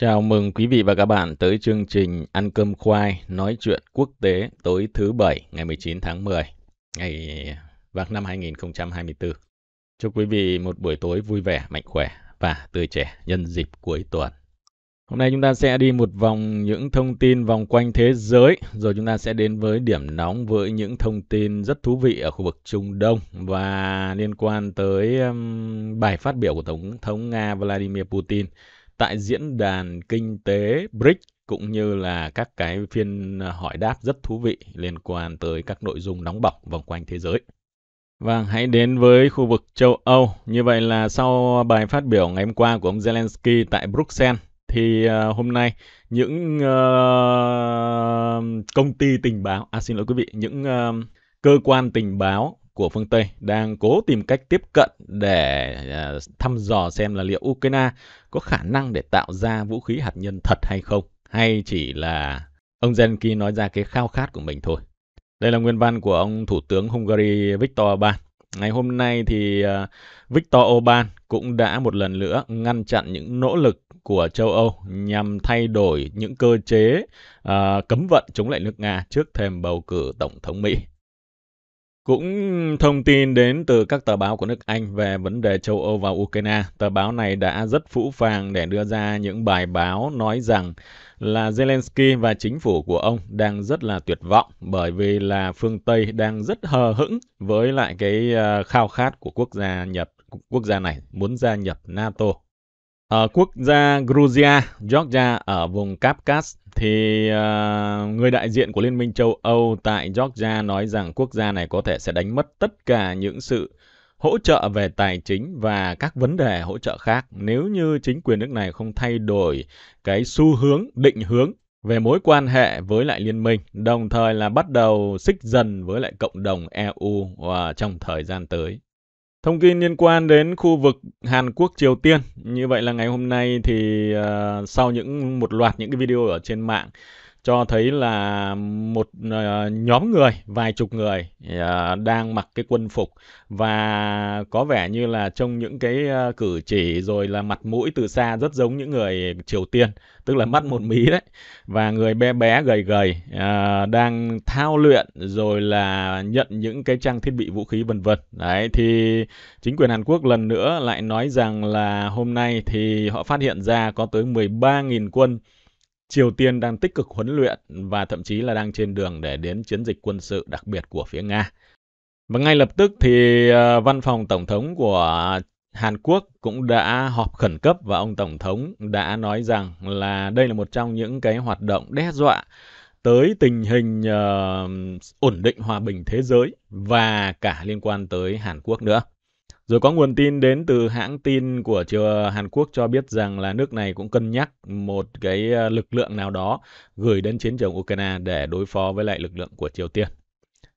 Chào mừng quý vị và các bạn tới chương trình Ăn cơm khoai nói chuyện quốc tế tối thứ Bảy ngày 19 tháng 10, ngày vạc năm 2024. Chúc quý vị một buổi tối vui vẻ, mạnh khỏe và tươi trẻ nhân dịp cuối tuần. Hôm nay chúng ta sẽ đi một vòng những thông tin vòng quanh thế giới, rồi chúng ta sẽ đến với điểm nóng với những thông tin rất thú vị ở khu vực Trung Đông và liên quan tới um, bài phát biểu của Tổng thống Nga Vladimir Putin tại diễn đàn kinh tế BRICS cũng như là các cái phiên ờ, hỏi đáp rất thú vị liên quan tới các nội dung nóng bỏng vòng quanh thế giới. Vâng, hãy đến với khu vực châu Âu. Như vậy là sau bài phát biểu ngày hôm qua của ông Zelensky tại Bruxelles, thì ờ, hôm nay những uh, công ty tình báo, à xin lỗi quý vị, những uh, cơ quan tình báo của phương Tây đang cố tìm cách tiếp cận để uh, thăm dò xem là liệu Ukraine có khả năng để tạo ra vũ khí hạt nhân thật hay không, hay chỉ là ông Zelensky nói ra cái khao khát của mình thôi. Đây là nguyên văn của ông Thủ tướng Hungary Viktor Orbán. Ngày hôm nay thì ờ, Viktor Orbán cũng đã một lần nữa ngăn chặn những nỗ lực của châu Âu nhằm thay đổi những cơ chế uh, cấm vận chống lại nước Nga trước thềm bầu cử tổng thống Mỹ. Cũng thông tin đến từ các tờ báo của nước Anh về vấn đề châu Âu và Ukraine. Tờ báo này đã rất phũ phàng để đưa ra những bài báo nói rằng là Zelensky và chính phủ của ông đang rất là tuyệt vọng bởi vì là phương Tây đang rất hờ hững với lại cái ờ, khao khát của quốc gia nhập quốc gia này muốn gia nhập NATO ở ờ, quốc gia Georgia, Georgia ở vùng Caucasus thì uh, người đại diện của Liên minh châu Âu tại Georgia nói rằng quốc gia này có thể sẽ đánh mất tất cả những sự hỗ trợ về tài chính và các vấn đề hỗ trợ khác nếu như chính quyền nước này không thay đổi cái xu hướng định hướng về mối quan hệ với lại liên minh, đồng thời là bắt đầu xích dần với lại cộng đồng EU à, trong thời gian tới. Thông tin liên quan đến khu vực Hàn Quốc Triều Tiên. Như vậy là ngày hôm nay thì uh, sau những một loạt những cái video ở trên mạng cho thấy là một uh, nhóm người vài chục người uh, đang mặc cái quân phục và có vẻ như là trong những cái uh, cử chỉ rồi là mặt mũi từ xa rất giống những người Triều Tiên tức là mắt một mí đấy và người bé bé gầy gầy uh, đang thao luyện rồi là nhận những cái trang thiết bị vũ khí vân vân đấy thì chính quyền Hàn Quốc lần nữa lại nói rằng là hôm nay thì họ phát hiện ra có tới 13.000 quân Triều Tiên đang tích cực huấn luyện và thậm chí là đang trên đường để đến chiến dịch quân sự đặc biệt của phía Nga. Và ngay lập tức thì ờ, văn phòng tổng thống của Hàn Quốc cũng đã họp khẩn cấp và ông tổng thống đã nói rằng là đây là một trong những cái hoạt động đe dọa tới tình hình uh, ổn định hòa bình thế giới và cả liên quan tới Hàn Quốc nữa. Rồi có nguồn tin đến từ hãng tin của triều ờ, Hàn Quốc cho biết rằng là nước này cũng cân nhắc một cái ờ, lực lượng nào đó gửi đến chiến trường Ukraine để đối phó với lại lực lượng của Triều Tiên.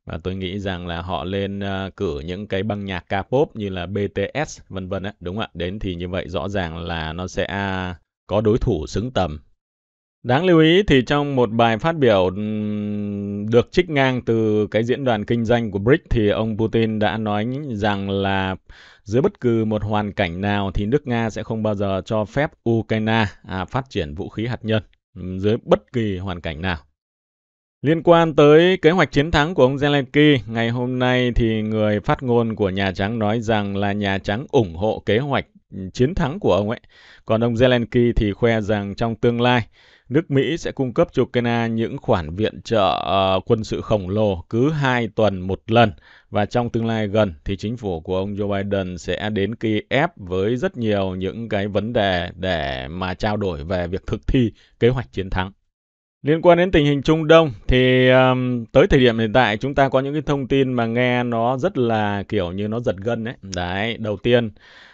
Và tôi nghĩ rằng là họ lên ờ, cử những cái băng nhạc K-pop như là BTS vân vân á, đúng không ạ? Đến thì như vậy rõ ràng là nó sẽ à, có đối thủ xứng tầm Đáng lưu ý thì trong một bài phát biểu được trích ngang từ cái diễn đàn kinh doanh của BRICS thì ông Putin đã nói rằng là dưới bất cứ một hoàn cảnh nào thì nước Nga sẽ không bao giờ cho phép Ukraine à, phát triển vũ khí hạt nhân dưới bất kỳ hoàn cảnh nào. Liên quan tới kế hoạch chiến thắng của ông Zelensky, ngày hôm nay thì người phát ngôn của Nhà Trắng nói rằng là Nhà Trắng ủng hộ kế hoạch chiến thắng của ông ấy. Còn ông Zelensky thì khoe rằng trong tương lai nước Mỹ sẽ cung cấp cho Ukraine những khoản viện trợ ờ, quân sự khổng lồ cứ 2 tuần một lần và trong tương lai gần thì chính phủ của ông Joe Biden sẽ đến Kiev với rất nhiều những cái vấn đề để mà trao đổi về việc thực thi kế hoạch chiến thắng. Liên quan đến tình hình Trung Đông thì um, tới thời điểm hiện tại chúng ta có những cái thông tin mà nghe nó rất là kiểu như nó giật gân đấy. Đấy, đầu tiên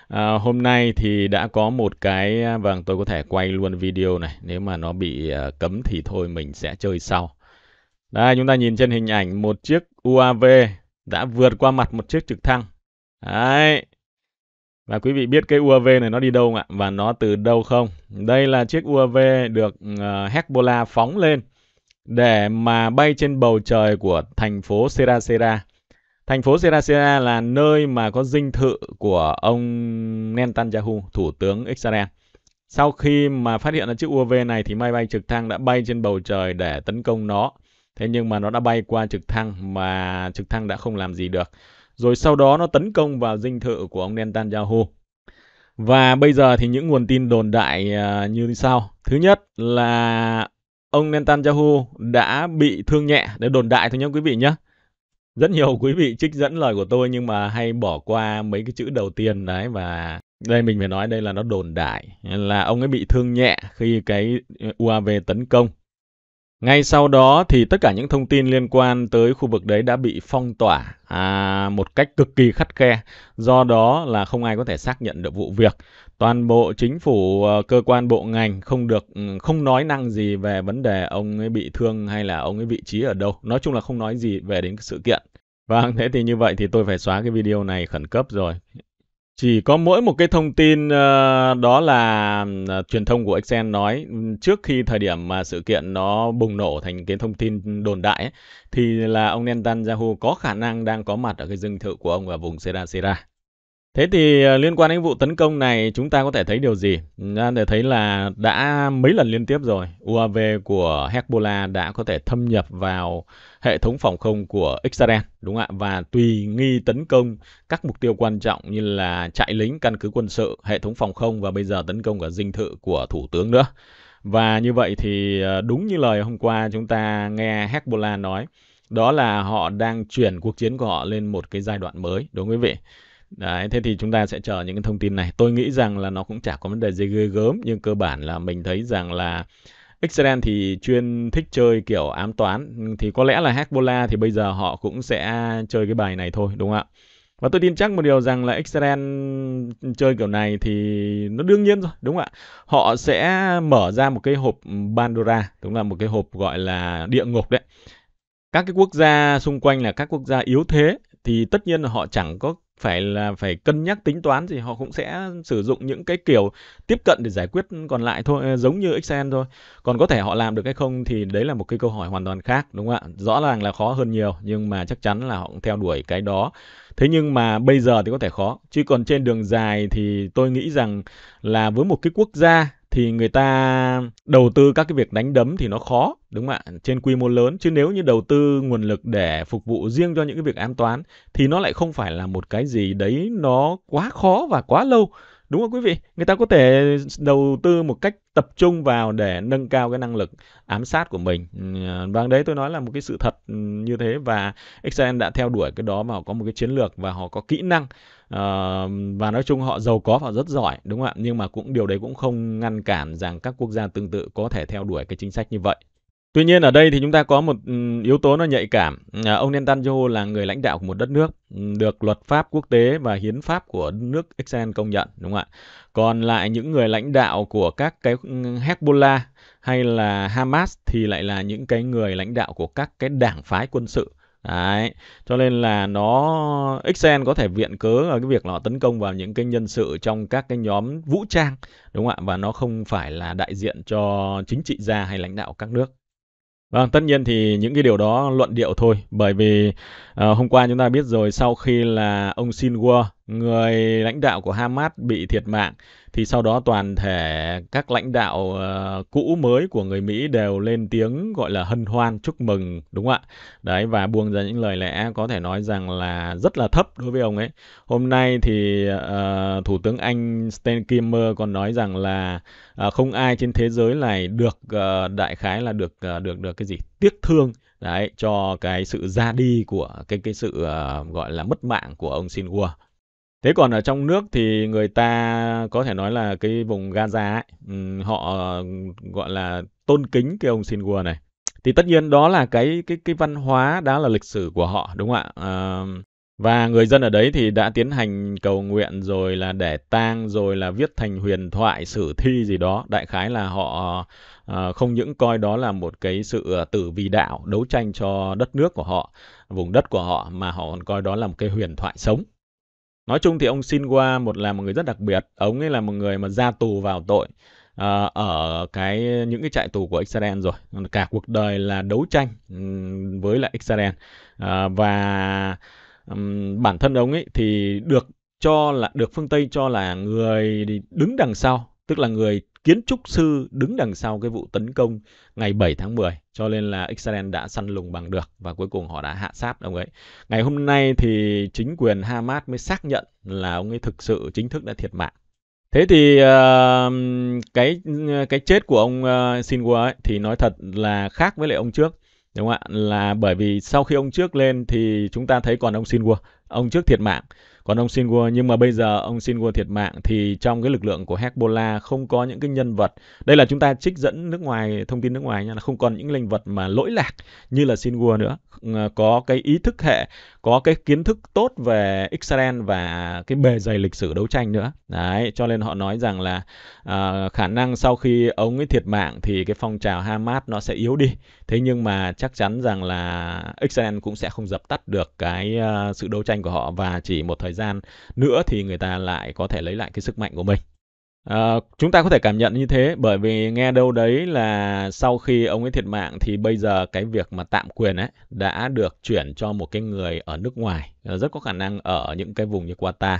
À, hôm nay thì đã có một cái à, vâng tôi có thể quay luôn video này nếu mà nó bị uh, cấm thì thôi mình sẽ chơi sau. Đây chúng ta nhìn trên hình ảnh một chiếc UAV đã vượt qua mặt một chiếc trực thăng. Đấy. Và quý vị biết cái UAV này nó đi đâu ạ? Và nó từ đâu không? Đây là chiếc UAV được uh, Hezbollah phóng lên để mà bay trên bầu trời của thành phố Serasera. Sera. Thành phố Seraseria là nơi mà có dinh thự của ông Netanyahu, thủ tướng Israel. Sau khi mà phát hiện ra chiếc UAV này thì máy bay trực thăng đã bay trên bầu trời để tấn công nó. Thế nhưng mà nó đã bay qua trực thăng mà trực thăng đã không làm gì được. Rồi sau đó nó tấn công vào dinh thự của ông Netanyahu. Và bây giờ thì những nguồn tin đồn đại à, như sau. Thứ nhất là ông Netanyahu đã bị thương nhẹ, để đồn đại thôi nhé quý vị nhé rất nhiều quý vị trích dẫn lời của tôi nhưng mà hay bỏ qua mấy cái chữ đầu tiên đấy và đây mình phải nói đây là nó đồn đại là ông ấy bị thương nhẹ khi cái UAV tấn công ngay sau đó thì tất cả những thông tin liên quan tới khu vực đấy đã bị phong tỏa à, một cách cực kỳ khắt khe. Do đó là không ai có thể xác nhận được vụ việc. Toàn bộ chính phủ, ờ, cơ quan bộ ngành không được ừ, không nói năng gì về vấn đề ông ấy bị thương hay là ông ấy vị trí ở đâu. Nói chung là không nói gì về đến sự kiện. Vâng, thế thì như vậy thì tôi phải xóa cái video này khẩn cấp rồi chỉ có mỗi một cái thông tin uh, đó là uh, truyền thông của Excel nói trước khi thời điểm mà sự kiện nó bùng nổ thành cái thông tin đồn đại ấy, thì là ông Netanyahu có khả năng đang có mặt ở cái dinh thự của ông ở vùng Sera Sera. Thế thì ờ, liên quan đến vụ tấn công này chúng ta có thể thấy điều gì? Ta thể thấy là đã mấy lần liên tiếp rồi, UAV của Hezbollah đã có thể thâm nhập vào hệ thống phòng không của Israel, đúng không ạ? Và tùy nghi tấn công các mục tiêu quan trọng như là trại lính, căn cứ quân sự, hệ thống phòng không và bây giờ tấn công cả dinh thự của thủ tướng nữa. Và như vậy thì ờ, đúng như lời hôm qua chúng ta nghe Hezbollah nói, đó là họ đang chuyển cuộc chiến của họ lên một cái giai đoạn mới, đúng không quý vị? Đấy, thế thì chúng ta sẽ chờ những cái thông tin này. Tôi nghĩ rằng là nó cũng chả có vấn đề gì ghê gớm, nhưng cơ bản là mình thấy rằng là Israel thì chuyên thích chơi kiểu ám toán, thì có lẽ là Hezbollah thì bây giờ họ cũng sẽ chơi cái bài này thôi, đúng không ạ? Và tôi tin chắc một điều rằng là Israel chơi kiểu này thì nó đương nhiên rồi, đúng không ạ? Họ sẽ mở ra một cái hộp Pandora, đúng là một cái hộp gọi là địa ngục đấy. Các cái quốc gia xung quanh là các quốc gia yếu thế thì tất nhiên là họ chẳng có phải là phải cân nhắc tính toán thì họ cũng sẽ sử dụng những cái kiểu tiếp cận để giải quyết còn lại thôi à, giống như Excel thôi còn có thể họ làm được hay không thì đấy là một cái câu hỏi hoàn toàn khác đúng không ạ rõ ràng là khó hơn nhiều nhưng mà chắc chắn là họ cũng theo đuổi cái đó thế nhưng mà bây giờ thì có thể khó chứ còn trên đường dài thì tôi nghĩ rằng là với một cái quốc gia thì người ta đầu tư các cái việc đánh đấm thì nó khó đúng không ạ trên quy mô lớn chứ nếu như đầu tư nguồn lực để phục vụ riêng cho những cái việc an toán thì nó lại không phải là một cái gì đấy nó quá khó và quá lâu Đúng không quý vị? Người ta có thể đầu tư một cách tập trung vào để nâng cao cái năng lực ám sát của mình. Ừ, và đấy tôi nói là một cái sự thật ừ, như thế và Israel đã theo đuổi cái đó mà họ có một cái chiến lược và họ có kỹ năng ờ, và nói chung họ giàu có và rất giỏi đúng không ạ? Nhưng mà cũng điều đấy cũng không ngăn cản rằng các quốc gia tương tự có thể theo đuổi cái chính sách như vậy. Tuy nhiên ở đây thì chúng ta có một ừ, yếu tố nó nhạy cảm. À, ông Netanyahu là người lãnh đạo của một đất nước ừ, được luật pháp quốc tế và hiến pháp của nước Israel công nhận đúng không ạ? Còn lại những người lãnh đạo của các cái ừ, Hezbollah hay là Hamas thì lại là những cái người lãnh đạo của các cái đảng phái quân sự. Đấy, cho nên là nó Israel có thể viện cớ ở cái việc họ tấn công vào những cái nhân sự trong các cái nhóm vũ trang đúng không ạ và nó không phải là đại diện cho chính trị gia hay lãnh đạo các nước. Vâng, tất nhiên thì những cái điều đó luận điệu thôi, bởi vì ờ, hôm qua chúng ta biết rồi sau khi là ông Shin Won người lãnh đạo của Hamas bị thiệt mạng thì sau đó toàn thể các lãnh đạo uh, cũ mới của người Mỹ đều lên tiếng gọi là hân hoan chúc mừng đúng không ạ? Đấy và buông ra những lời lẽ có thể nói rằng là rất là thấp đối với ông ấy. Hôm nay thì uh, thủ tướng Anh Stan Kimmer còn nói rằng là uh, không ai trên thế giới này được uh, đại khái là được uh, được được cái gì tiếc thương đấy cho cái sự ra đi của cái cái sự uh, gọi là mất mạng của ông sinwar Thế còn ở trong nước thì người ta có thể nói là cái vùng Gaza ấy, họ ờ, gọi là tôn kính cái ông Sinwar này. Thì tất nhiên đó là cái cái cái văn hóa, đó là lịch sử của họ đúng không ạ? Ờ, và người dân ở đấy thì đã tiến hành cầu nguyện rồi là để tang rồi là viết thành huyền thoại sử thi gì đó. Đại khái là họ ờ, không những coi đó là một cái sự tử vì đạo đấu tranh cho đất nước của họ, vùng đất của họ mà họ còn coi đó là một cái huyền thoại sống nói chung thì ông Shinwa một là một người rất đặc biệt ông ấy là một người mà ra tù vào tội uh, ở cái những cái trại tù của Israel rồi cả cuộc đời là đấu tranh um, với lại Israel uh, và um, bản thân ông ấy thì được cho là được phương Tây cho là người đứng đằng sau tức là người kiến trúc sư đứng đằng sau cái vụ tấn công ngày 7 tháng 10 cho nên là Israel đã săn lùng bằng được và cuối cùng họ đã hạ sát ông ấy. Ngày hôm nay thì chính quyền Hamas mới xác nhận là ông ấy thực sự chính thức đã thiệt mạng. Thế thì uh, cái cái chết của ông uh, ờ, Sinwa ấy thì nói thật là khác với lại ông trước. Đúng không ạ? Là bởi vì sau khi ông trước lên thì chúng ta thấy còn ông Sinwar, ông trước thiệt mạng. Còn ông Shingo nhưng mà bây giờ ông Shingo thiệt mạng thì trong cái lực lượng của Hezbollah không có những cái nhân vật. Đây là chúng ta trích dẫn nước ngoài thông tin nước ngoài nha là không còn những linh vật mà lỗi lạc như là Shingo nữa. Ờ, có cái ý thức hệ có cái kiến thức tốt về Israel và cái bề dày lịch sử đấu tranh nữa. Đấy, cho nên họ nói rằng là uh, khả năng sau khi ông ấy thiệt mạng thì cái phong trào Hamas nó sẽ yếu đi. Thế nhưng mà chắc chắn rằng là Israel cũng sẽ không dập tắt được cái uh, sự đấu tranh của họ và chỉ một thời gian nữa thì người ta lại có thể lấy lại cái sức mạnh của mình. À, chúng ta có thể cảm nhận như thế bởi vì nghe đâu đấy là sau khi ông ấy thiệt mạng thì bây giờ cái việc mà tạm quyền ấy đã được chuyển cho một cái người ở nước ngoài ờ, rất có khả năng ở những cái vùng như Qatar.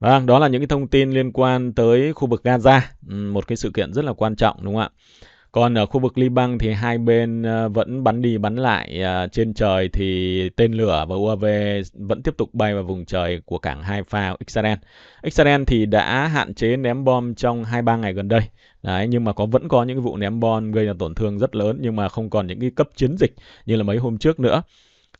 Vâng, đó là những cái thông tin liên quan tới khu vực Gaza, một cái sự kiện rất là quan trọng đúng không ạ? Còn ở khu vực Liban thì hai bên ờ, vẫn bắn đi bắn lại ờ, trên trời thì tên lửa và UAV vẫn tiếp tục bay vào vùng trời của cảng Haifa, Israel. Israel thì đã hạn chế ném bom trong 2-3 ngày gần đây. Đấy, nhưng mà có vẫn có những vụ ném bom gây ra tổn thương rất lớn nhưng mà không còn những cái cấp chiến dịch như là mấy hôm trước nữa.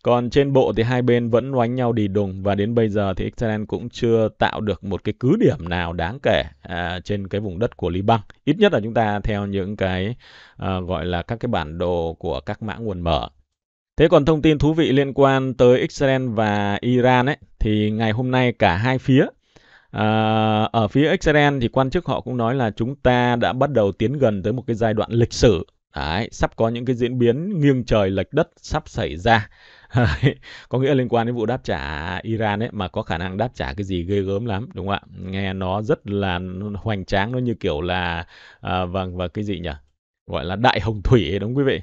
Còn trên bộ thì hai bên vẫn oánh nhau đi đùng và đến bây giờ thì Israel cũng chưa tạo được một cái cứ điểm nào đáng kể à, trên cái vùng đất của Liban. Ít nhất là chúng ta theo những cái à, gọi là các cái bản đồ của các mã nguồn mở. Thế còn thông tin thú vị liên quan tới Israel và Iran ấy thì ngày hôm nay cả hai phía À, ở phía Israel thì quan chức họ cũng nói là chúng ta đã bắt đầu tiến gần tới một cái giai đoạn lịch sử. Đấy, sắp có những cái diễn biến nghiêng trời lệch đất sắp xảy ra có nghĩa liên quan đến vụ đáp trả Iran ấy mà có khả năng đáp trả cái gì ghê gớm lắm đúng không ạ nghe nó rất là hoành tráng nó như kiểu là à, vâng và cái gì nhỉ gọi là đại hồng thủy ấy, đúng quý vị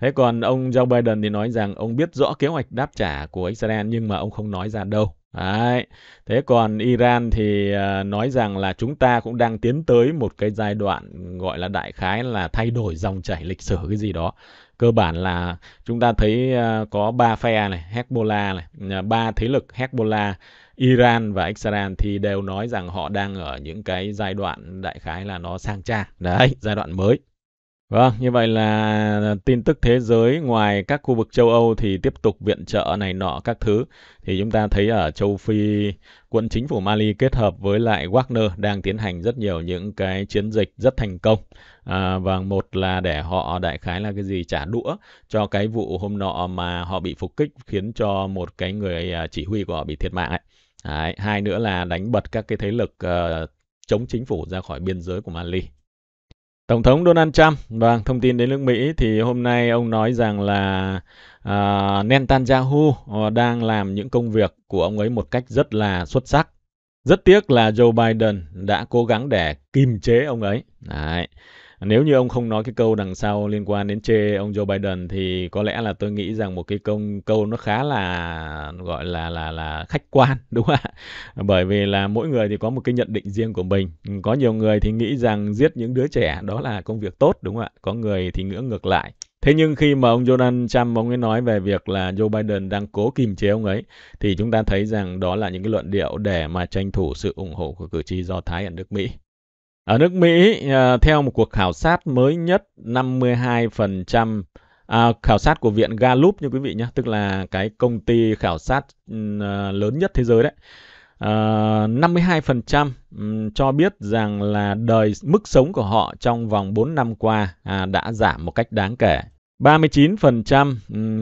thế còn ông Joe Biden thì nói rằng ông biết rõ kế hoạch đáp trả của Israel nhưng mà ông không nói ra đâu Đấy. Thế còn Iran thì à, nói rằng là chúng ta cũng đang tiến tới một cái giai đoạn gọi là đại khái là thay đổi dòng chảy lịch sử cái gì đó cơ bản là chúng ta thấy ờ, có ba phe này Hezbollah này ba thế lực Hezbollah Iran và Israel thì đều nói rằng họ đang ở những cái giai đoạn đại khái là nó sang trang đấy giai đoạn mới Vâng, như vậy là tin tức thế giới ngoài các khu vực châu Âu thì tiếp tục viện trợ này nọ các thứ. Thì chúng ta thấy ở châu Phi, quân chính phủ Mali kết hợp với lại Wagner đang tiến hành rất nhiều những cái chiến dịch rất thành công. À, và vâng, một là để họ đại khái là cái gì trả đũa cho cái vụ hôm nọ mà họ bị phục kích khiến cho một cái người à, chỉ huy của họ bị thiệt mạng ấy. Đấy, hai nữa là đánh bật các cái thế lực uh, chống chính phủ ra khỏi biên giới của Mali. Tổng thống Donald Trump, vâng, thông tin đến nước Mỹ thì hôm nay ông nói rằng là uh, Netanyahu ờ, đang làm những công việc của ông ấy một cách rất là xuất sắc. Rất tiếc là Joe Biden đã cố gắng để kìm chế ông ấy. Đấy. Nếu như ông không nói cái câu đằng sau liên quan đến chê ông Joe Biden thì có lẽ là tôi nghĩ rằng một cái công câu nó khá là gọi là là là khách quan đúng không ạ? Bởi vì là mỗi người thì có một cái nhận định riêng của mình. Có nhiều người thì nghĩ rằng giết những đứa trẻ đó là công việc tốt đúng không ạ? Có người thì ngưỡng ngược lại. Thế nhưng khi mà ông Donald Trump ông ấy nói về việc là Joe Biden đang cố kìm chế ông ấy thì chúng ta thấy rằng đó là những cái luận điệu để mà tranh thủ sự ủng hộ của cử tri Do Thái ở nước Mỹ. Ở nước Mỹ, à, theo một cuộc khảo sát mới nhất, 52% à, khảo sát của viện Gallup như quý vị nhé, tức là cái công ty khảo sát à, lớn nhất thế giới đấy. À, 52% cho biết rằng là đời mức sống của họ trong vòng 4 năm qua à, đã giảm một cách đáng kể. 39%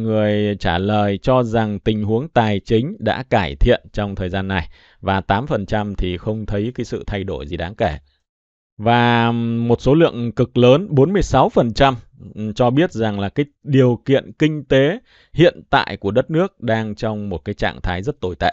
người trả lời cho rằng tình huống tài chính đã cải thiện trong thời gian này và 8% thì không thấy cái sự thay đổi gì đáng kể. Và một số lượng cực lớn 46% cho biết rằng là cái điều kiện kinh tế hiện tại của đất nước đang trong một cái trạng thái rất tồi tệ.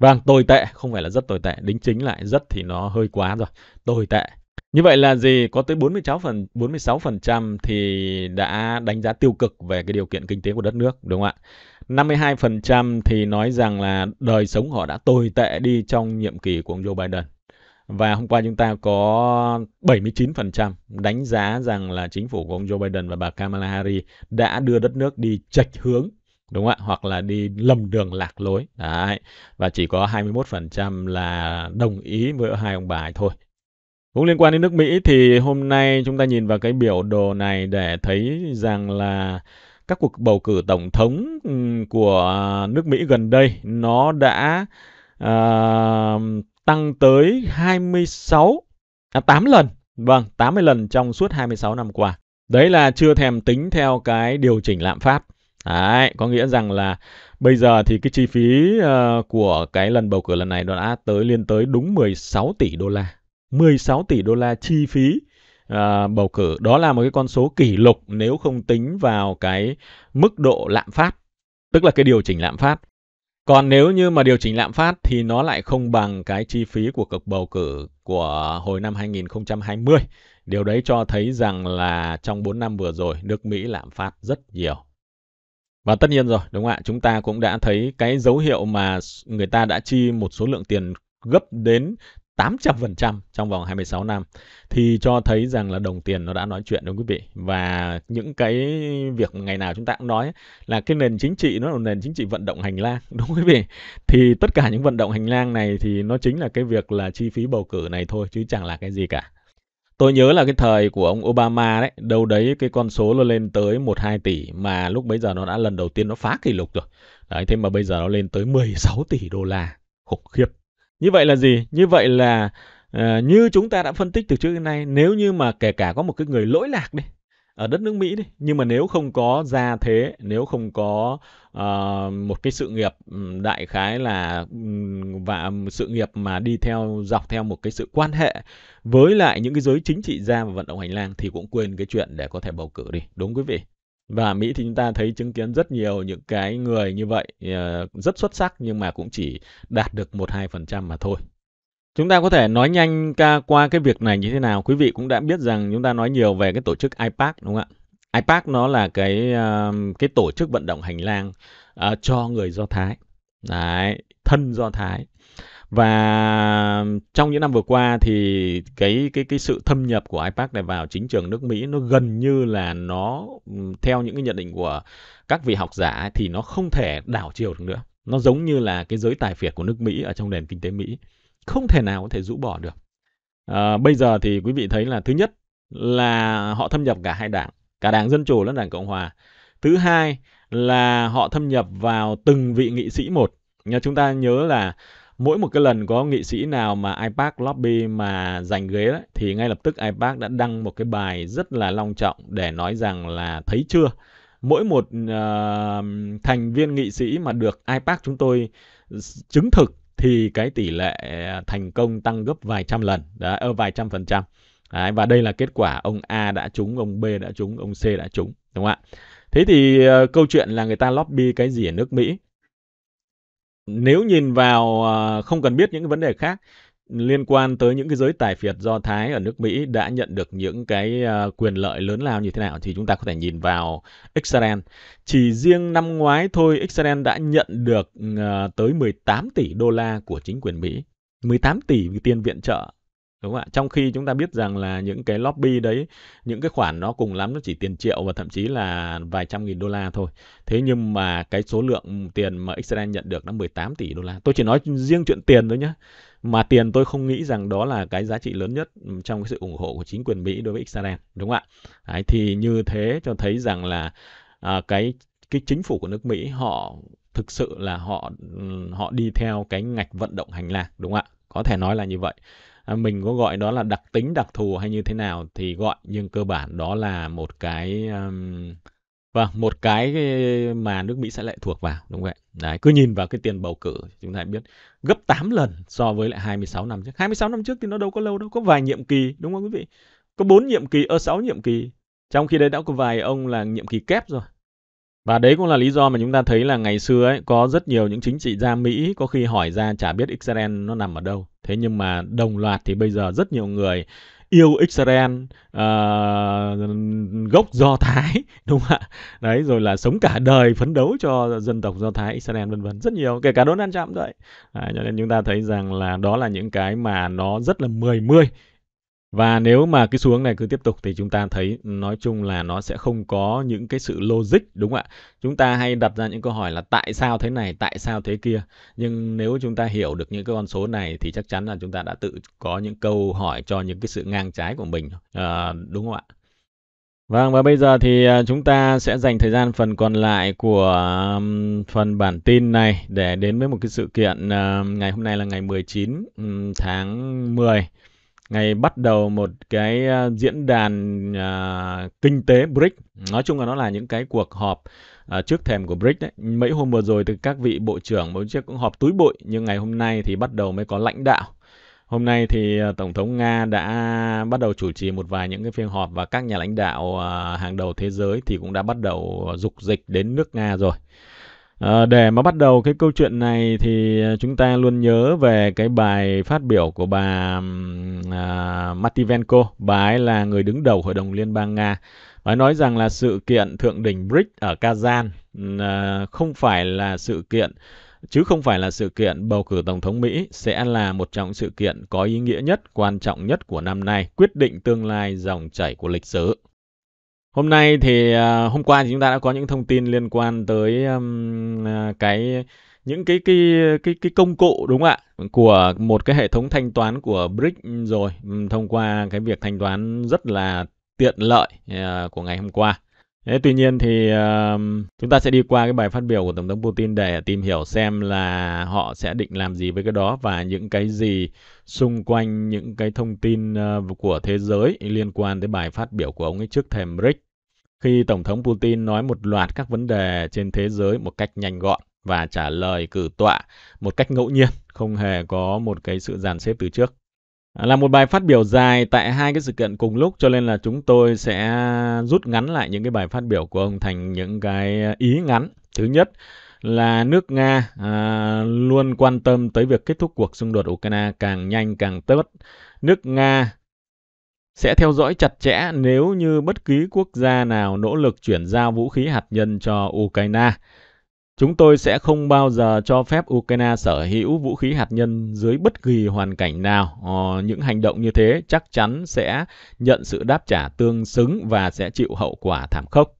Vâng, tồi tệ, không phải là rất tồi tệ, đính chính lại rất thì nó hơi quá rồi, tồi tệ. Như vậy là gì? Có tới 46 phần 46% thì đã đánh giá tiêu cực về cái điều kiện kinh tế của đất nước, đúng không ạ? 52% thì nói rằng là đời sống họ đã tồi tệ đi trong nhiệm kỳ của ông Joe Biden. Và hôm qua chúng ta có 79% đánh giá rằng là chính phủ của ông Joe Biden và bà Kamala Harris đã đưa đất nước đi chệch hướng đúng không ạ hoặc là đi lầm đường lạc lối đấy và chỉ có 21% là đồng ý với hai ông bà ấy thôi cũng liên quan đến nước Mỹ thì hôm nay chúng ta nhìn vào cái biểu đồ này để thấy rằng là các cuộc bầu cử tổng thống ừ, của nước Mỹ gần đây nó đã uh, tăng tới 26 à 8 lần. Vâng, 80 lần trong suốt 26 năm qua. Đấy là chưa thèm tính theo cái điều chỉnh lạm phát. Đấy, có nghĩa rằng là bây giờ thì cái chi phí uh, của cái lần bầu cử lần này đã tới liên tới đúng 16 tỷ đô la. 16 tỷ đô la chi phí uh, bầu cử. Đó là một cái con số kỷ lục nếu không tính vào cái mức độ lạm phát, tức là cái điều chỉnh lạm phát. Còn nếu như mà điều chỉnh lạm phát thì nó lại không bằng cái chi phí của cuộc bầu cử của hồi năm 2020. Điều đấy cho thấy rằng là trong 4 năm vừa rồi nước Mỹ lạm phát rất nhiều. Và tất nhiên rồi, đúng không ạ? Chúng ta cũng đã thấy cái dấu hiệu mà người ta đã chi một số lượng tiền gấp đến 800% trong vòng 26 năm thì cho thấy rằng là đồng tiền nó đã nói chuyện đúng quý vị và những cái việc ngày nào chúng ta cũng nói là cái nền chính trị nó là nền chính trị vận động hành lang đúng quý vị thì tất cả những vận động hành lang này thì nó chính là cái việc là chi phí bầu cử này thôi chứ chẳng là cái gì cả Tôi nhớ là cái thời của ông Obama đấy, đâu đấy cái con số nó lên tới 1-2 tỷ mà lúc bấy giờ nó đã lần đầu tiên nó phá kỷ lục rồi. Đấy, thế mà bây giờ nó lên tới 16 tỷ đô la. Khủng khiếp. Như vậy là gì? Như vậy là uh, như chúng ta đã phân tích từ trước đến nay, nếu như mà kể cả có một cái người lỗi lạc đi ở đất nước Mỹ đi, nhưng mà nếu không có gia thế, nếu không có uh, một cái sự nghiệp ừ, đại khái là ừ, và sự nghiệp mà đi theo dọc theo một cái sự quan hệ với lại những cái giới chính trị gia và vận động hành lang thì cũng quên cái chuyện để có thể bầu cử đi, đúng quý vị? Và Mỹ thì chúng ta thấy chứng kiến rất nhiều những cái người như vậy ờ, rất xuất sắc nhưng mà cũng chỉ đạt được 1-2% mà thôi. Chúng ta có thể nói nhanh qua cái việc này như thế nào. Quý vị cũng đã biết rằng chúng ta nói nhiều về cái tổ chức IPAC đúng không ạ? IPAC nó là cái cái tổ chức vận động hành lang ờ, cho người Do Thái. Đấy, thân Do Thái và trong những năm vừa qua thì cái cái cái sự thâm nhập của IPAC này vào chính trường nước Mỹ nó gần như là nó theo những cái nhận định của các vị học giả thì nó không thể đảo chiều được nữa. Nó giống như là cái giới tài phiệt của nước Mỹ ở trong nền kinh tế Mỹ không thể nào có thể rũ bỏ được. À, bây giờ thì quý vị thấy là thứ nhất là họ thâm nhập cả hai đảng, cả đảng dân chủ lẫn đảng cộng hòa. Thứ hai là họ thâm nhập vào từng vị nghị sĩ một. Nhà chúng ta nhớ là mỗi một cái lần có nghị sĩ nào mà IPAC lobby mà giành ghế đấy, thì ngay lập tức IPAC đã đăng một cái bài rất là long trọng để nói rằng là thấy chưa mỗi một uh, thành viên nghị sĩ mà được IPAC chúng tôi chứng thực thì cái tỷ lệ ờ, thành công tăng gấp vài trăm lần, đó, ở ờ, vài trăm phần trăm. Đấy, và đây là kết quả ông A đã trúng, ông B đã trúng, ông C đã trúng, đúng không ạ? Thế thì uh, câu chuyện là người ta lobby cái gì ở nước Mỹ nếu nhìn vào à, không cần biết những vấn đề khác liên quan tới những cái giới tài phiệt do Thái ở nước Mỹ đã nhận được những cái à, quyền lợi lớn lao như thế nào thì chúng ta có thể nhìn vào Israel. Chỉ riêng năm ngoái thôi Israel đã nhận được à, tới 18 tỷ đô la của chính quyền Mỹ. 18 tỷ tiền viện trợ đúng không ạ trong khi chúng ta biết rằng là những cái lobby đấy những cái khoản nó cùng lắm nó chỉ tiền triệu và thậm chí là vài trăm nghìn đô la thôi thế nhưng mà cái số lượng tiền mà Israel nhận được nó 18 tỷ đô la tôi chỉ nói riêng chuyện tiền thôi nhé mà tiền tôi không nghĩ rằng đó là cái giá trị lớn nhất trong cái sự ủng hộ của chính quyền Mỹ đối với Israel đúng không ạ đấy, thì như thế cho thấy rằng là à, cái cái chính phủ của nước Mỹ họ thực sự là họ ừ, họ đi theo cái ngạch vận động hành lang đúng không ạ có thể nói là như vậy À, mình có gọi đó là đặc tính đặc thù hay như thế nào thì gọi nhưng cơ bản đó là một cái um, vâng một cái mà nước Mỹ sẽ lệ thuộc vào đúng vậy đấy cứ nhìn vào cái tiền bầu cử chúng ta biết gấp 8 lần so với lại 26 năm trước 26 năm trước thì nó đâu có lâu đâu có vài nhiệm kỳ đúng không quý vị có bốn nhiệm kỳ ở ờ, sáu nhiệm kỳ trong khi đây đã có vài ông là nhiệm kỳ kép rồi và đấy cũng là lý do mà chúng ta thấy là ngày xưa ấy có rất nhiều những chính trị gia Mỹ có khi hỏi ra chả biết Israel nó nằm ở đâu. Thế nhưng mà đồng loạt thì bây giờ rất nhiều người yêu Israel uh, gốc Do Thái đúng không ạ? Đấy rồi là sống cả đời phấn đấu cho dân tộc Do Thái Israel vân vân rất nhiều kể cả Donald Trump vậy. À, cho nên chúng ta thấy rằng là đó là những cái mà nó rất là mười mươi và nếu mà cái xu hướng này cứ tiếp tục thì chúng ta thấy nói chung là nó sẽ không có những cái sự logic đúng không ạ? Chúng ta hay đặt ra những câu hỏi là tại sao thế này, tại sao thế kia. Nhưng nếu chúng ta hiểu được những cái con số này thì chắc chắn là chúng ta đã tự có những câu hỏi cho những cái sự ngang trái của mình. À, đúng không ạ? Vâng và bây giờ thì à, chúng ta sẽ dành thời gian phần còn lại của phần bản tin này để đến với một cái sự kiện à, ngày hôm nay là ngày 19 tháng 10 ngày bắt đầu một cái ờ, diễn đàn uh, kinh tế BRICS. Nói chung là nó là những cái cuộc họp uh, trước thềm của BRICS đấy. Mấy hôm vừa rồi thì các vị bộ trưởng mỗi trước cũng họp túi bụi nhưng ngày hôm nay thì bắt đầu mới có lãnh đạo. Hôm nay thì Tổng thống Nga đã bắt đầu chủ trì một vài những cái phiên họp và các nhà lãnh đạo hàng đầu thế giới thì cũng đã bắt đầu dục dịch đến nước Nga rồi. À, để mà bắt đầu cái câu chuyện này thì ờ, chúng ta luôn nhớ về cái bài phát biểu của bà à, Mativenko. Bà ấy là người đứng đầu Hội đồng Liên bang Nga. Bà ấy nói rằng là sự kiện thượng đỉnh BRICS ở Kazan à, không phải là sự kiện chứ không phải là sự kiện bầu cử tổng thống Mỹ sẽ là một trong sự kiện có ý nghĩa nhất, quan trọng nhất của năm nay, quyết định tương lai dòng chảy của lịch sử. Hôm nay thì à, hôm qua thì chúng ta đã có những thông tin liên quan tới à, cái những cái cái cái cái công cụ đúng không ạ của một cái hệ thống thanh toán của BRIC rồi thông qua cái việc thanh toán rất là tiện lợi à, của ngày hôm qua. Thế tuy nhiên thì uh, chúng ta sẽ đi qua cái bài phát biểu của Tổng thống Putin để tìm hiểu xem là họ sẽ định làm gì với cái đó và những cái gì xung quanh những cái thông tin uh, của thế giới liên quan tới bài phát biểu của ông ấy trước thềm BRICS. Khi Tổng thống Putin nói một loạt các vấn đề trên thế giới một cách nhanh gọn và trả lời cử tọa một cách ngẫu nhiên, không hề có một cái sự dàn xếp từ trước. À, là một bài phát biểu dài tại hai cái sự kiện cùng lúc cho nên là chúng tôi sẽ rút ngắn lại những cái bài phát biểu của ông thành những cái ý ngắn. Thứ nhất là nước Nga à, luôn quan tâm tới việc kết thúc cuộc xung đột Ukraine càng nhanh càng tốt. Nước Nga sẽ theo dõi chặt chẽ nếu như bất kỳ quốc gia nào nỗ lực chuyển giao vũ khí hạt nhân cho Ukraine. Chúng tôi sẽ không bao giờ cho phép Ukraine sở hữu vũ khí hạt nhân dưới bất kỳ hoàn cảnh nào. Ờ, những hành động như thế chắc chắn sẽ nhận sự đáp trả tương xứng và sẽ chịu hậu quả thảm khốc.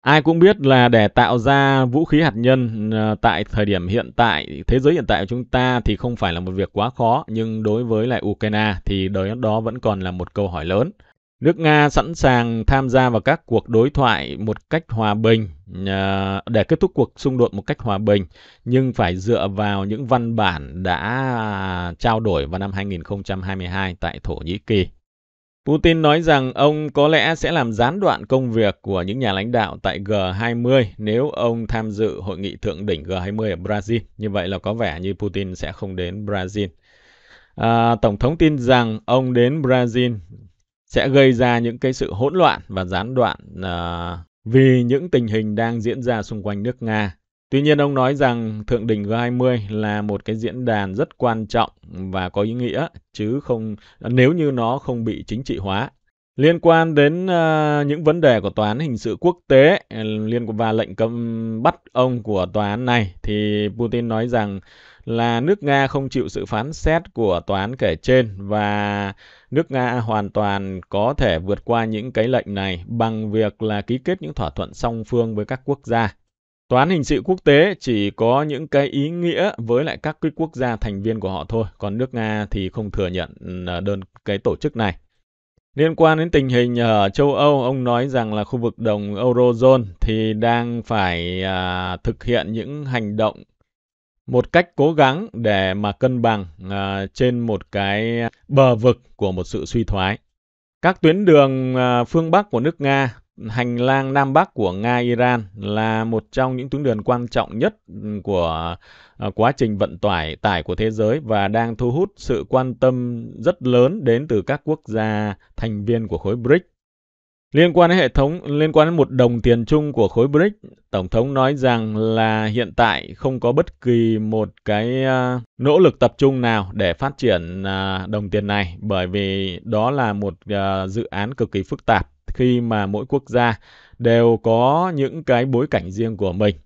Ai cũng biết là để tạo ra vũ khí hạt nhân ờ, tại thời điểm hiện tại, thế giới hiện tại của chúng ta thì không phải là một việc quá khó, nhưng đối với lại Ukraine thì đó vẫn còn là một câu hỏi lớn. Nước Nga sẵn sàng tham gia vào các cuộc đối thoại một cách hòa bình à, để kết thúc cuộc xung đột một cách hòa bình nhưng phải dựa vào những văn bản đã trao đổi vào năm 2022 tại Thổ Nhĩ Kỳ. Putin nói rằng ông có lẽ sẽ làm gián đoạn công việc của những nhà lãnh đạo tại G20 nếu ông tham dự hội nghị thượng đỉnh G20 ở Brazil. Như vậy là có vẻ như Putin sẽ không đến Brazil. À, Tổng thống tin rằng ông đến Brazil sẽ gây ra những cái sự hỗn loạn và gián đoạn uh, vì những tình hình đang diễn ra xung quanh nước Nga. Tuy nhiên ông nói rằng thượng đỉnh G20 là một cái diễn đàn rất quan trọng và có ý nghĩa chứ không nếu như nó không bị chính trị hóa. Liên quan đến uh, những vấn đề của tòa án hình sự quốc tế à, liên quan và lệnh cấm bắt ông của tòa án này thì Putin nói rằng là nước Nga không chịu sự phán xét của tòa án kể trên và nước Nga hoàn toàn có thể vượt qua những cái lệnh này bằng việc là ký kết những thỏa thuận song phương với các quốc gia. Tòa án hình sự quốc tế chỉ có những cái ý nghĩa với lại các cái quốc gia thành viên của họ thôi, còn nước Nga thì không thừa nhận ờ, đơn cái tổ chức này. Liên quan đến tình hình ở châu Âu, ông nói rằng là khu vực đồng Eurozone thì đang phải à, thực hiện những hành động một cách cố gắng để mà cân bằng à, trên một cái bờ vực của một sự suy thoái. Các tuyến đường à, phương Bắc của nước Nga, hành lang Nam Bắc của Nga-Iran là một trong những tuyến đường quan trọng nhất của à, quá trình vận tải tải của thế giới và đang thu hút sự quan tâm rất lớn đến từ các quốc gia thành viên của khối BRICS. Liên quan đến hệ thống, liên quan đến một đồng tiền chung của khối BRICS, Tổng thống nói rằng là hiện tại không có bất kỳ một cái à, nỗ lực tập trung nào để phát triển à, đồng tiền này bởi vì đó là một à, dự án cực kỳ phức tạp khi mà mỗi quốc gia đều có những cái bối cảnh riêng của mình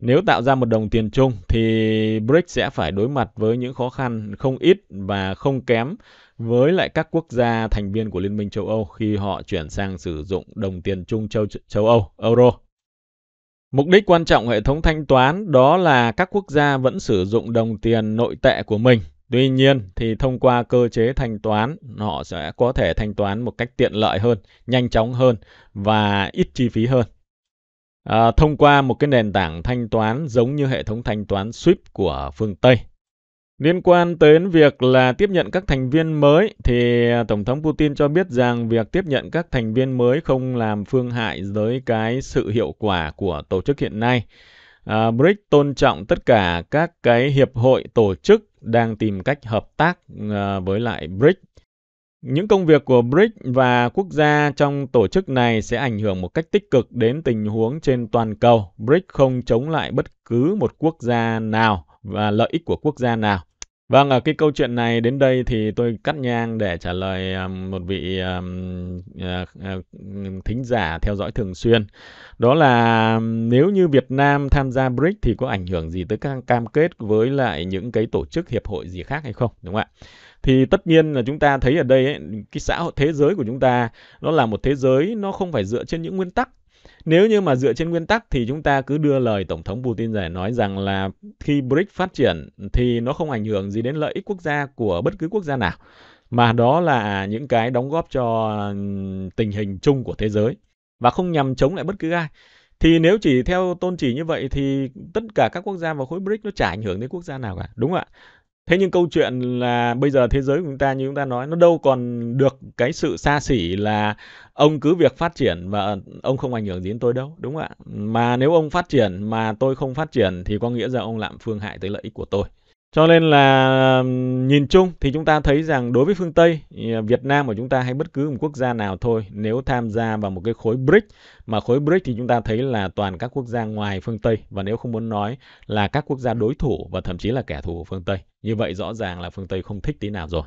nếu tạo ra một đồng tiền chung thì BRICS sẽ phải đối mặt với những khó khăn không ít và không kém với lại các quốc gia thành viên của Liên minh châu Âu khi họ chuyển sang sử dụng đồng tiền chung châu, châu Âu, euro. Mục đích quan trọng hệ thống thanh toán đó là các quốc gia vẫn sử dụng đồng tiền nội tệ của mình. Tuy nhiên thì thông qua cơ chế thanh toán, họ sẽ có thể thanh toán một cách tiện lợi hơn, nhanh chóng hơn và ít chi phí hơn à, thông qua một cái nền tảng thanh toán giống như hệ thống thanh toán SWIFT của phương Tây. Liên quan đến việc là tiếp nhận các thành viên mới thì à, Tổng thống Putin cho biết rằng việc tiếp nhận các thành viên mới không làm phương hại tới cái sự hiệu quả của tổ chức hiện nay. À, BRICS tôn trọng tất cả các cái hiệp hội tổ chức đang tìm cách hợp tác à, với lại BRICS những công việc của BRICS và quốc gia trong tổ chức này sẽ ảnh hưởng một cách tích cực đến tình huống trên toàn cầu. BRICS không chống lại bất cứ một quốc gia nào và lợi ích của quốc gia nào. Vâng, ở cái câu chuyện này đến đây thì tôi cắt nhang để trả lời um, một vị um, uh, uh, thính giả theo dõi thường xuyên. Đó là um, nếu như Việt Nam tham gia BRICS thì có ảnh hưởng gì tới các cam kết với lại những cái tổ chức hiệp hội gì khác hay không, đúng không ạ? thì tất nhiên là chúng ta thấy ở đây ấy, cái xã hội thế giới của chúng ta nó là một thế giới nó không phải dựa trên những nguyên tắc nếu như mà dựa trên nguyên tắc thì chúng ta cứ đưa lời Tổng thống Putin giải nói rằng là khi BRICS phát triển thì nó không ảnh hưởng gì đến lợi ích quốc gia của bất cứ quốc gia nào. Mà đó là những cái đóng góp cho tình hình chung của thế giới và không nhằm chống lại bất cứ ai. Thì nếu chỉ theo tôn chỉ như vậy thì tất cả các quốc gia vào khối BRICS nó chả ảnh hưởng đến quốc gia nào cả, đúng không ạ? thế nhưng câu chuyện là bây giờ thế giới của chúng ta như chúng ta nói nó đâu còn được cái sự xa xỉ là ông cứ việc phát triển và ông không ảnh hưởng gì đến tôi đâu đúng không ạ mà nếu ông phát triển mà tôi không phát triển thì có nghĩa rằng ông lạm phương hại tới lợi ích của tôi cho nên là nhìn chung thì chúng ta thấy rằng đối với phương Tây, à, Việt Nam của chúng ta hay bất cứ một quốc gia nào thôi, nếu tham gia vào một cái khối BRIC, mà khối BRIC thì chúng ta thấy là toàn các quốc gia ngoài phương Tây và nếu không muốn nói là các quốc gia đối thủ và thậm chí là kẻ thù của phương Tây. Như vậy rõ ràng là phương Tây không thích tí nào rồi.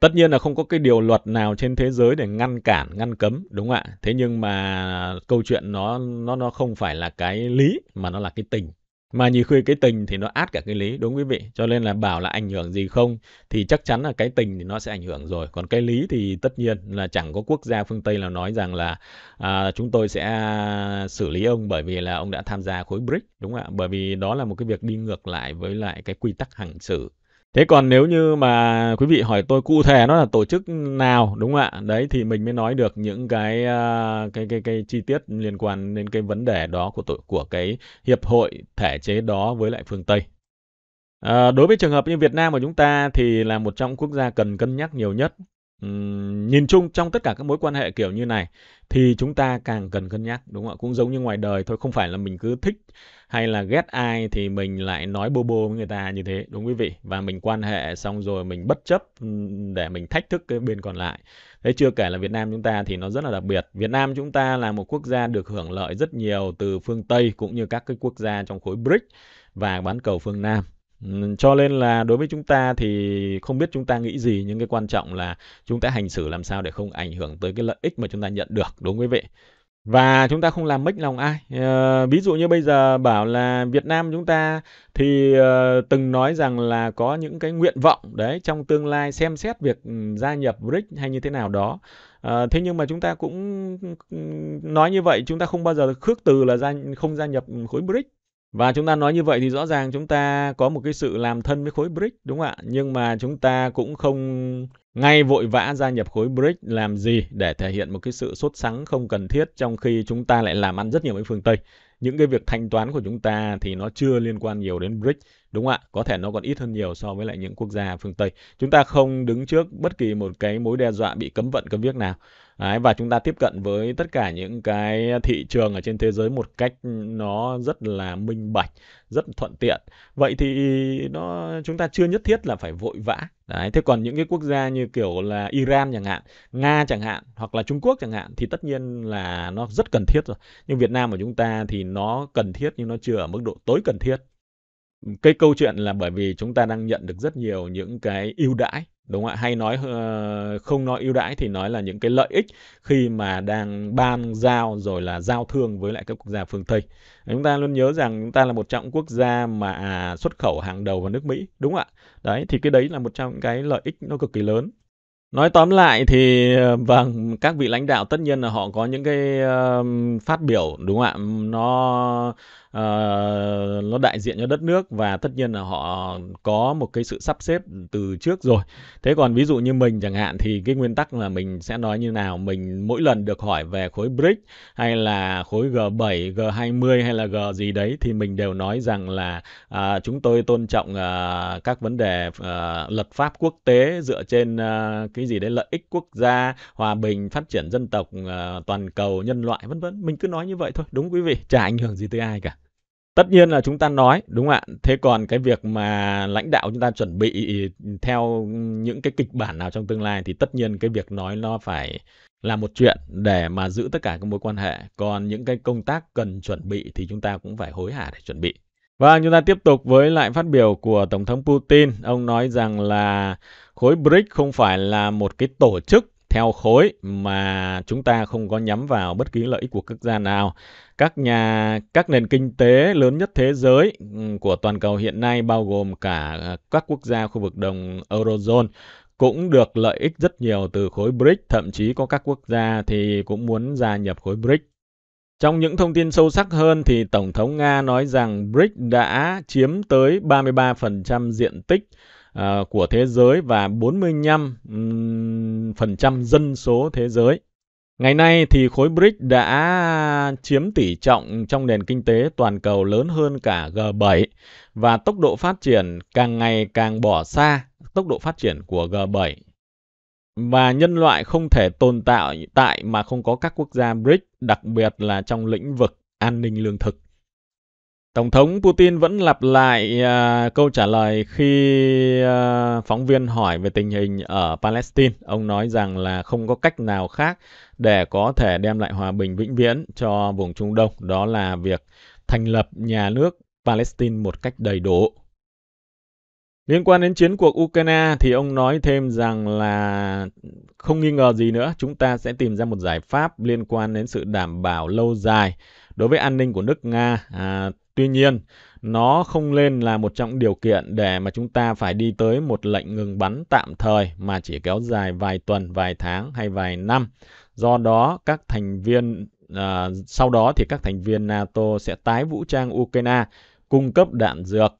Tất nhiên là không có cái điều luật nào trên thế giới để ngăn cản, ngăn cấm, đúng không ạ? Thế nhưng mà câu chuyện nó nó nó không phải là cái lý mà nó là cái tình mà nhiều khi cái tình thì nó át cả cái lý đúng quý vị cho nên là bảo là ảnh hưởng gì không thì chắc chắn là cái tình thì nó sẽ ảnh hưởng rồi còn cái lý thì tất nhiên là chẳng có quốc gia phương tây nào nói rằng là à, chúng tôi sẽ xử lý ông bởi vì là ông đã tham gia khối BRICS đúng không ạ bởi vì đó là một cái việc đi ngược lại với lại cái quy tắc hành xử Thế còn nếu như mà quý vị hỏi tôi cụ thể nó là tổ chức nào đúng không ạ? Đấy thì mình mới nói được những cái à, cái cái cái chi tiết liên quan đến cái vấn đề đó của tổ, của cái hiệp hội thể chế đó với lại phương Tây. À, đối với trường hợp như Việt Nam của chúng ta thì là một trong quốc gia cần cân nhắc nhiều nhất nhìn chung trong tất cả các mối quan hệ kiểu như này thì chúng ta càng cần cân nhắc đúng không ạ cũng giống như ngoài đời thôi không phải là mình cứ thích hay là ghét ai thì mình lại nói bô bô với người ta như thế đúng quý vị và mình quan hệ xong rồi mình bất chấp để mình thách thức cái bên còn lại đấy chưa kể là Việt Nam chúng ta thì nó rất là đặc biệt Việt Nam chúng ta là một quốc gia được hưởng lợi rất nhiều từ phương Tây cũng như các cái quốc gia trong khối BRICS và bán cầu phương Nam cho nên là đối với chúng ta thì không biết chúng ta nghĩ gì nhưng cái quan trọng là chúng ta hành xử làm sao để không ảnh hưởng tới cái lợi ích mà chúng ta nhận được đúng không quý vị và chúng ta không làm mất lòng ai à, ví dụ như bây giờ bảo là Việt Nam chúng ta thì uh, từng nói rằng là có những cái nguyện vọng đấy trong tương lai xem xét việc gia nhập BRICS hay như thế nào đó À, thế nhưng mà chúng ta cũng nói như vậy chúng ta không bao giờ khước từ là gia, không gia nhập khối BRICS và chúng ta nói như vậy thì rõ ràng chúng ta có một cái sự làm thân với khối BRICS đúng không ạ? Nhưng mà chúng ta cũng không ngay vội vã gia nhập khối BRICS làm gì để thể hiện một cái sự sốt sắng không cần thiết trong khi chúng ta lại làm ăn rất nhiều với phương Tây. Những cái việc thanh toán của chúng ta thì nó chưa liên quan nhiều đến BRICS đúng không ạ? Có thể nó còn ít hơn nhiều so với lại những quốc gia phương Tây. Chúng ta không đứng trước bất kỳ một cái mối đe dọa bị cấm vận cấm việc nào. Đấy, và chúng ta tiếp cận với tất cả những cái thị trường ở trên thế giới một cách nó rất là minh bạch, rất thuận tiện. Vậy thì nó chúng ta chưa nhất thiết là phải vội vã. Đấy, thế còn những cái quốc gia như kiểu là Iran chẳng hạn, Nga chẳng hạn hoặc là Trung Quốc chẳng hạn thì tất nhiên là nó rất cần thiết rồi. Nhưng Việt Nam của chúng ta thì nó cần thiết nhưng nó chưa ở mức độ tối cần thiết cái câu chuyện là bởi vì chúng ta đang nhận được rất nhiều những cái ưu đãi đúng không ạ hay nói ờ, không nói ưu đãi thì nói là những cái lợi ích khi mà đang ban giao rồi là giao thương với lại các quốc gia phương tây chúng ta luôn nhớ rằng chúng ta là một trong quốc gia mà à, xuất khẩu hàng đầu vào nước mỹ đúng không ạ đấy thì cái đấy là một trong những cái lợi ích nó cực kỳ lớn Nói tóm lại thì ờ, vâng, các vị lãnh đạo tất nhiên là họ có những cái uh, phát biểu đúng không ạ? Nó uh, nó đại diện cho đất nước và tất nhiên là họ có một cái sự sắp xếp từ trước rồi. Thế còn ví dụ như mình chẳng hạn thì cái nguyên tắc là mình sẽ nói như nào, mình mỗi lần được hỏi về khối BRICS hay là khối G7, G20 hay là G gì đấy thì mình đều nói rằng là uh, chúng tôi tôn trọng uh, các vấn đề uh, luật pháp quốc tế dựa trên uh, cái cái gì đấy lợi ích quốc gia hòa bình phát triển dân tộc ờ, toàn cầu nhân loại vân vân mình cứ nói như vậy thôi đúng quý vị chả ảnh hưởng gì tới ai cả tất nhiên là chúng ta nói đúng ạ thế còn cái việc mà lãnh đạo chúng ta chuẩn bị ừ, theo những cái kịch bản nào trong tương lai thì tất nhiên cái việc nói nó phải là một chuyện để mà giữ tất cả các mối quan hệ còn những cái công tác cần chuẩn bị thì chúng ta cũng phải hối hả để chuẩn bị và chúng ta tiếp tục với lại phát biểu của Tổng thống Putin. Ông nói rằng là khối BRICS không phải là một cái tổ chức theo khối mà chúng ta không có nhắm vào bất kỳ lợi ích của quốc gia nào. Các nhà các nền kinh tế lớn nhất thế giới ừ, của toàn cầu hiện nay bao gồm cả à, các quốc gia khu vực đồng Eurozone cũng được lợi ích rất nhiều từ khối BRICS, thậm chí có các quốc gia thì cũng muốn gia nhập khối BRICS trong những thông tin sâu sắc hơn thì Tổng thống Nga nói rằng BRICS đã chiếm tới 33% diện tích uh, của thế giới và 45% dân số thế giới. Ngày nay thì khối BRICS đã chiếm tỷ trọng trong nền kinh tế toàn cầu lớn hơn cả G7 và tốc độ phát triển càng ngày càng bỏ xa tốc độ phát triển của G7 và nhân loại không thể tồn tại tại mà không có các quốc gia BRICS, đặc biệt là trong lĩnh vực an ninh lương thực. Tổng thống Putin vẫn lặp lại uh, câu trả lời khi uh, phóng viên hỏi về tình hình ở Palestine. Ông nói rằng là không có cách nào khác để có thể đem lại hòa bình vĩnh viễn cho vùng Trung Đông, đó là việc thành lập nhà nước Palestine một cách đầy đủ Liên quan đến chiến cuộc Ukraine thì ông nói thêm rằng là không nghi ngờ gì nữa, chúng ta sẽ tìm ra một giải pháp liên quan đến sự đảm bảo lâu dài đối với an ninh của nước Nga. À, tuy nhiên, nó không lên là một trong điều kiện để mà chúng ta phải đi tới một lệnh ngừng bắn tạm thời mà chỉ kéo dài vài tuần, vài tháng hay vài năm. Do đó, các thành viên à, sau đó thì các thành viên NATO sẽ tái vũ trang Ukraine cung cấp đạn dược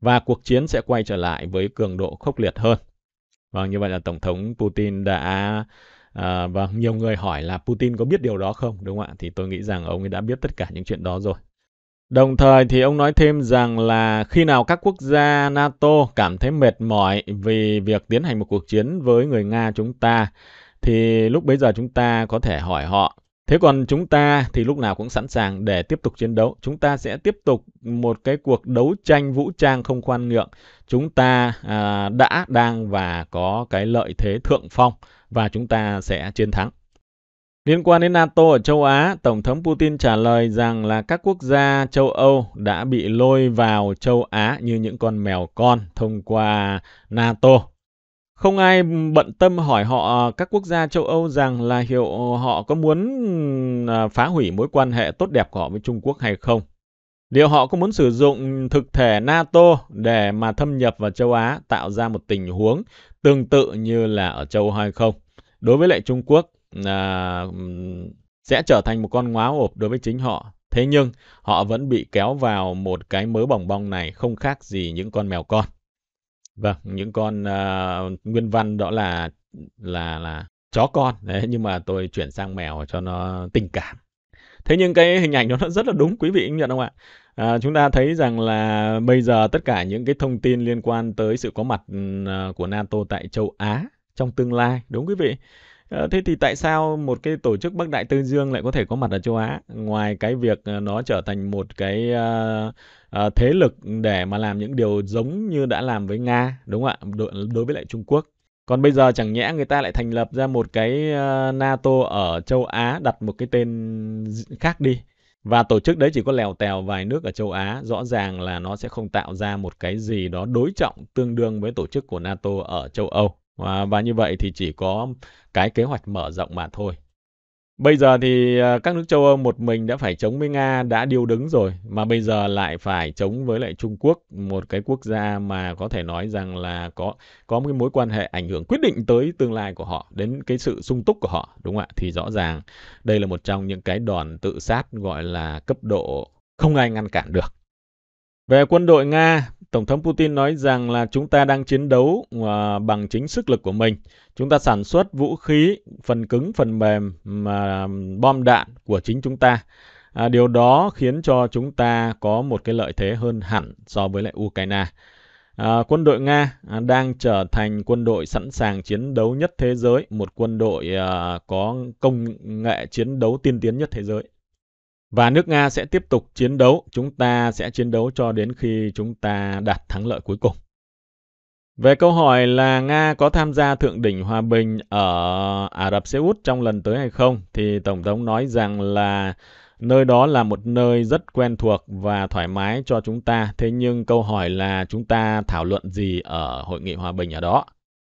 và cuộc chiến sẽ quay trở lại với cường độ khốc liệt hơn. Vâng, như vậy là Tổng thống Putin đã... À, và vâng, nhiều người hỏi là Putin có biết điều đó không, đúng không ạ? Thì tôi nghĩ rằng ông ấy đã biết tất cả những chuyện đó rồi. Đồng thời thì ông nói thêm rằng là khi nào các quốc gia NATO cảm thấy mệt mỏi vì việc tiến hành một cuộc chiến với người Nga chúng ta, thì lúc bấy giờ chúng ta có thể hỏi họ Thế còn chúng ta thì lúc nào cũng sẵn sàng để tiếp tục chiến đấu. Chúng ta sẽ tiếp tục một cái cuộc đấu tranh vũ trang không khoan nhượng. Chúng ta à, đã, đang và có cái lợi thế thượng phong và chúng ta sẽ chiến thắng. Liên quan đến NATO ở châu Á, Tổng thống Putin trả lời rằng là các quốc gia châu Âu đã bị lôi vào châu Á như những con mèo con thông qua NATO. Không ai bận tâm hỏi họ à, các quốc gia châu Âu rằng là hiệu họ có muốn à, phá hủy mối quan hệ tốt đẹp của họ với Trung Quốc hay không. Liệu họ có muốn sử dụng thực thể NATO để mà thâm nhập vào châu Á tạo ra một tình huống tương tự như là ở châu hay không? Đối với lại Trung Quốc à, sẽ trở thành một con ngáo ộp đối với chính họ. Thế nhưng họ vẫn bị kéo vào một cái mớ bỏng bong này không khác gì những con mèo con vâng những con uh, nguyên văn đó là là là chó con đấy nhưng mà tôi chuyển sang mèo cho nó tình cảm thế nhưng cái hình ảnh đó nó rất là đúng quý vị anh nhận không ạ à, chúng ta thấy rằng là bây giờ tất cả những cái thông tin liên quan tới sự có mặt ừ, à, của nato tại châu á trong tương lai đúng quý vị Ờ, thế thì tại sao một cái tổ chức Bắc Đại Tây Dương lại có thể có mặt ở châu Á? Ngoài cái việc ờ, nó trở thành một cái uh, uh, thế lực để mà làm những điều giống như đã làm với Nga, đúng không ạ? Đối, đối với lại Trung Quốc. Còn bây giờ chẳng nhẽ người ta lại thành lập ra một cái uh, NATO ở châu Á đặt một cái tên khác đi. Và tổ chức đấy chỉ có lèo tèo vài nước ở châu Á, rõ ràng là nó sẽ không tạo ra một cái gì đó đối trọng tương đương với tổ chức của NATO ở châu Âu. Và, và như vậy thì chỉ có cái kế hoạch mở rộng mà thôi. Bây giờ thì à, các nước châu Âu một mình đã phải chống với Nga đã điêu đứng rồi, mà bây giờ lại phải chống với lại Trung Quốc, một cái quốc gia mà có thể nói rằng là có có một cái mối quan hệ ảnh hưởng quyết định tới tương lai của họ, đến cái sự sung túc của họ, đúng không ạ? Thì rõ ràng đây là một trong những cái đòn tự sát gọi là cấp độ không ai ngăn cản được. Về quân đội Nga Tổng thống Putin nói rằng là chúng ta đang chiến đấu à, bằng chính sức lực của mình. Chúng ta sản xuất vũ khí, phần cứng, phần mềm, mà bom đạn của chính chúng ta. À, điều đó khiến cho chúng ta có một cái lợi thế hơn hẳn so với lại Ukraine. À, quân đội Nga à, đang trở thành quân đội sẵn sàng chiến đấu nhất thế giới, một quân đội à, có công nghệ chiến đấu tiên tiến nhất thế giới. Và nước Nga sẽ tiếp tục chiến đấu, chúng ta sẽ chiến đấu cho đến khi chúng ta đạt thắng lợi cuối cùng. Về câu hỏi là Nga có tham gia thượng đỉnh hòa bình ở Ả Rập Xê Út trong lần tới hay không thì tổng thống nói rằng là nơi đó là một nơi rất quen thuộc và thoải mái cho chúng ta. Thế nhưng câu hỏi là chúng ta thảo luận gì ở hội nghị hòa bình ở đó?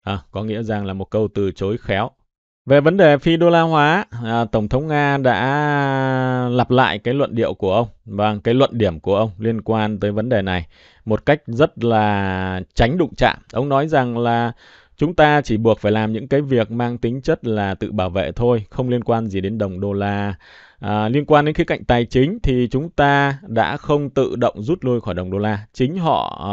À, có nghĩa rằng là một câu từ chối khéo về vấn đề phi đô la hóa, à, Tổng thống Nga đã lặp lại cái luận điệu của ông và vâng, cái luận điểm của ông liên quan tới vấn đề này một cách rất là tránh đụng chạm. Ông nói rằng là chúng ta chỉ buộc phải làm những cái việc mang tính chất là tự bảo vệ thôi, không liên quan gì đến đồng đô la À, liên quan đến khía cạnh tài chính thì chúng ta đã không tự động rút lui khỏi đồng đô la. Chính họ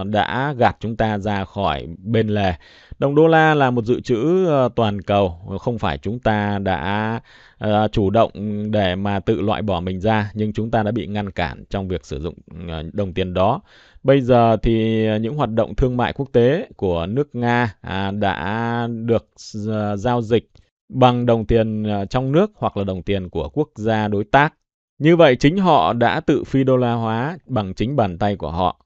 uh, đã gạt chúng ta ra khỏi bên lề. Đồng đô la là một dự trữ uh, toàn cầu, không phải chúng ta đã uh, chủ động để mà tự loại bỏ mình ra, nhưng chúng ta đã bị ngăn cản trong việc sử dụng uh, đồng tiền đó. Bây giờ thì những hoạt động thương mại quốc tế của nước Nga à, đã được uh, giao dịch bằng đồng tiền à, trong nước hoặc là đồng tiền của quốc gia đối tác. Như vậy chính họ đã tự phi đô la hóa bằng chính bàn tay của họ.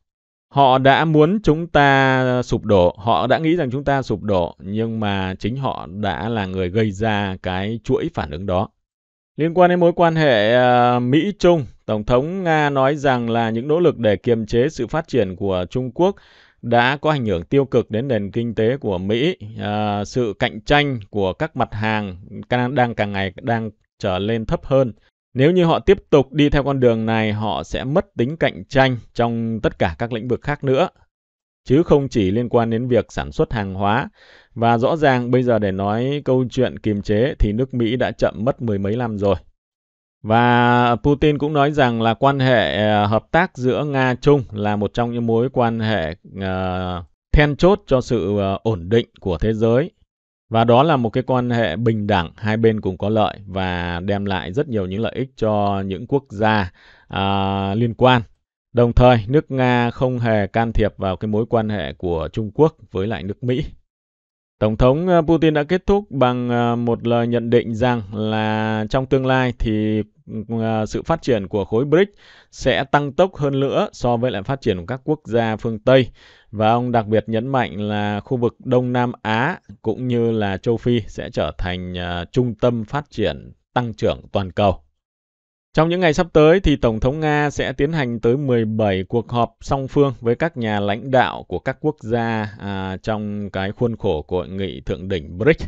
Họ đã muốn chúng ta sụp đổ, họ đã nghĩ rằng chúng ta sụp đổ, nhưng mà chính họ đã là người gây ra cái chuỗi phản ứng đó. Liên quan đến mối quan hệ à, Mỹ-Trung, Tổng thống Nga nói rằng là những nỗ lực để kiềm chế sự phát triển của Trung Quốc đã có ảnh hưởng tiêu cực đến nền kinh tế của Mỹ. À, sự cạnh tranh của các mặt hàng đang càng ngày đang trở lên thấp hơn. Nếu như họ tiếp tục đi theo con đường này, họ sẽ mất tính cạnh tranh trong tất cả các lĩnh vực khác nữa, chứ không chỉ liên quan đến việc sản xuất hàng hóa. Và rõ ràng bây giờ để nói câu chuyện kiềm chế thì nước Mỹ đã chậm mất mười mấy năm rồi. Và Putin cũng nói rằng là quan hệ ờ, hợp tác giữa Nga-Trung là một trong những mối quan hệ ờ, then chốt cho sự ờ, ổn định của thế giới. Và đó là một cái quan hệ bình đẳng, hai bên cùng có lợi và đem lại rất nhiều những lợi ích cho những quốc gia uh, liên quan. Đồng thời, nước Nga không hề can thiệp vào cái mối quan hệ của Trung Quốc với lại nước Mỹ. Tổng thống Putin đã kết thúc bằng một lời nhận định rằng là trong tương lai thì À, sự phát triển của khối BRICS sẽ tăng tốc hơn nữa so với lại phát triển của các quốc gia phương Tây. Và ông đặc biệt nhấn mạnh là khu vực Đông Nam Á cũng như là châu Phi sẽ trở thành à, trung tâm phát triển tăng trưởng toàn cầu. Trong những ngày sắp tới thì Tổng thống Nga sẽ tiến hành tới 17 cuộc họp song phương với các nhà lãnh đạo của các quốc gia à, trong cái khuôn khổ của hội nghị thượng đỉnh BRICS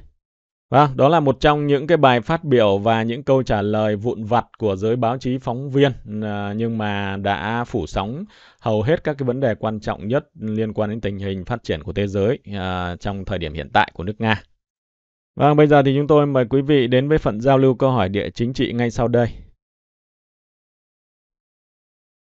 Vâng, đó là một trong những cái bài phát biểu và những câu trả lời vụn vặt của giới báo chí phóng viên à, nhưng mà đã phủ sóng hầu hết các cái vấn đề quan trọng nhất liên quan đến tình hình phát triển của thế giới à, trong thời điểm hiện tại của nước Nga. Vâng, bây giờ thì chúng tôi mời quý vị đến với phần giao lưu câu hỏi địa chính trị ngay sau đây.